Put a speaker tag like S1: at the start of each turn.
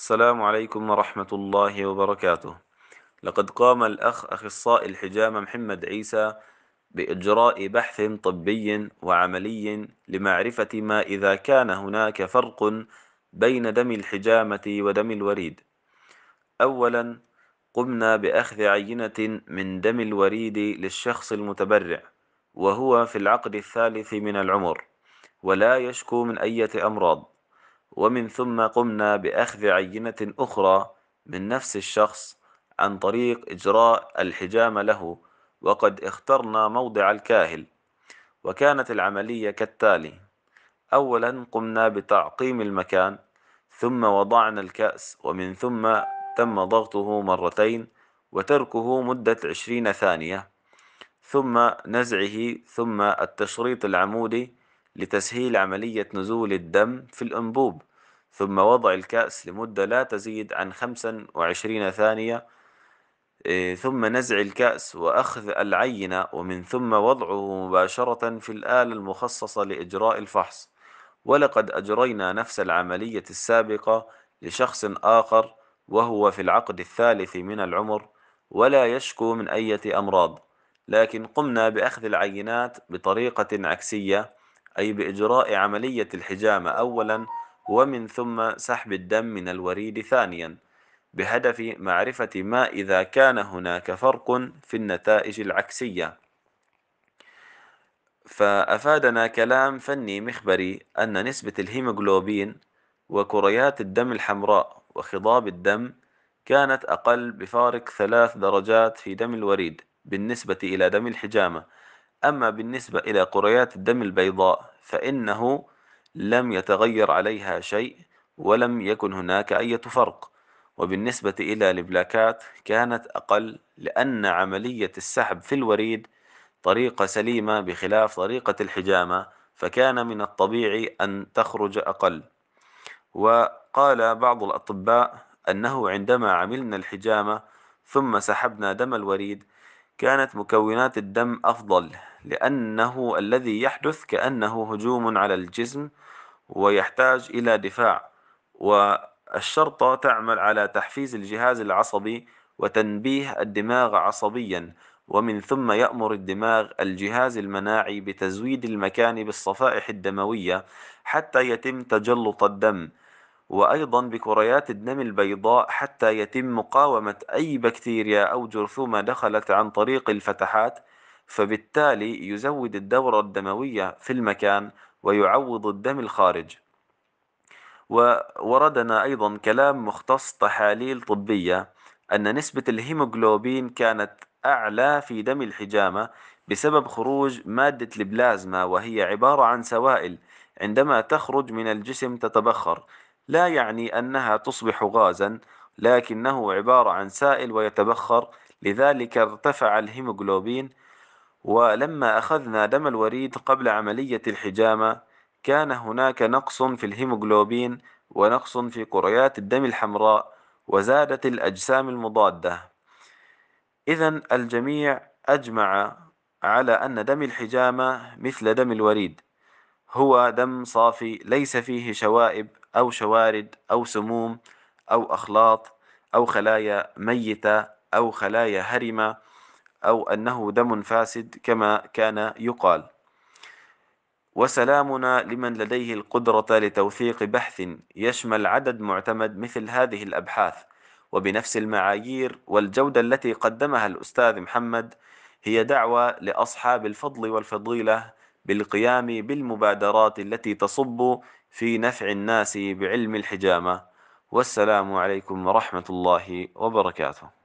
S1: السلام عليكم ورحمة الله وبركاته لقد قام الأخ أخصائي الحجامة محمد عيسى بإجراء بحث طبي وعملي لمعرفة ما إذا كان هناك فرق بين دم الحجامة ودم الوريد أولا قمنا بأخذ عينة من دم الوريد للشخص المتبرع وهو في العقد الثالث من العمر ولا يشكو من أية أمراض ومن ثم قمنا بأخذ عينة أخرى من نفس الشخص عن طريق إجراء الحجامة له وقد اخترنا موضع الكاهل وكانت العملية كالتالي أولا قمنا بتعقيم المكان ثم وضعنا الكأس ومن ثم تم ضغطه مرتين وتركه مدة عشرين ثانية ثم نزعه ثم التشريط العمودي لتسهيل عملية نزول الدم في الأنبوب ثم وضع الكأس لمدة لا تزيد عن 25 ثانية آه، ثم نزع الكأس وأخذ العينة ومن ثم وضعه مباشرة في الآلة المخصصة لإجراء الفحص ولقد أجرينا نفس العملية السابقة لشخص آخر وهو في العقد الثالث من العمر ولا يشكو من أية أمراض لكن قمنا بأخذ العينات بطريقة عكسية أي بإجراء عملية الحجامة أولا ومن ثم سحب الدم من الوريد ثانيا بهدف معرفة ما إذا كان هناك فرق في النتائج العكسية فأفادنا كلام فني مخبري أن نسبة الهيموغلوبين وكريات الدم الحمراء وخضاب الدم كانت أقل بفارق ثلاث درجات في دم الوريد بالنسبة إلى دم الحجامة أما بالنسبة إلى قريات الدم البيضاء فإنه لم يتغير عليها شيء ولم يكن هناك أي فرق وبالنسبة إلى البلاكات كانت أقل لأن عملية السحب في الوريد طريقة سليمة بخلاف طريقة الحجامة فكان من الطبيعي أن تخرج أقل وقال بعض الأطباء أنه عندما عملنا الحجامة ثم سحبنا دم الوريد كانت مكونات الدم أفضل لأنه الذي يحدث كأنه هجوم على الجسم ويحتاج إلى دفاع والشرطة تعمل على تحفيز الجهاز العصبي وتنبيه الدماغ عصبيا ومن ثم يأمر الدماغ الجهاز المناعي بتزويد المكان بالصفائح الدموية حتى يتم تجلط الدم وأيضا بكريات الدم البيضاء حتى يتم مقاومة أي بكتيريا أو جرثومة دخلت عن طريق الفتحات فبالتالي يزود الدورة الدموية في المكان ويعوض الدم الخارج ووردنا أيضا كلام مختص تحاليل طبية أن نسبة الهيموغلوبين كانت أعلى في دم الحجامة بسبب خروج مادة البلازما وهي عبارة عن سوائل عندما تخرج من الجسم تتبخر لا يعني أنها تصبح غازا لكنه عبارة عن سائل ويتبخر لذلك ارتفع الهيموغلوبين ولما أخذنا دم الوريد قبل عملية الحجامة كان هناك نقص في الهيموغلوبين ونقص في كريات الدم الحمراء وزادت الأجسام المضادة إذا الجميع أجمع على أن دم الحجامة مثل دم الوريد هو دم صافي ليس فيه شوائب أو شوارد أو سموم أو أخلاط أو خلايا ميتة أو خلايا هرمة أو أنه دم فاسد كما كان يقال وسلامنا لمن لديه القدرة لتوثيق بحث يشمل عدد معتمد مثل هذه الأبحاث وبنفس المعايير والجودة التي قدمها الأستاذ محمد هي دعوة لأصحاب الفضل والفضيلة بالقيام بالمبادرات التي تصب في نفع الناس بعلم الحجامة والسلام عليكم ورحمة الله وبركاته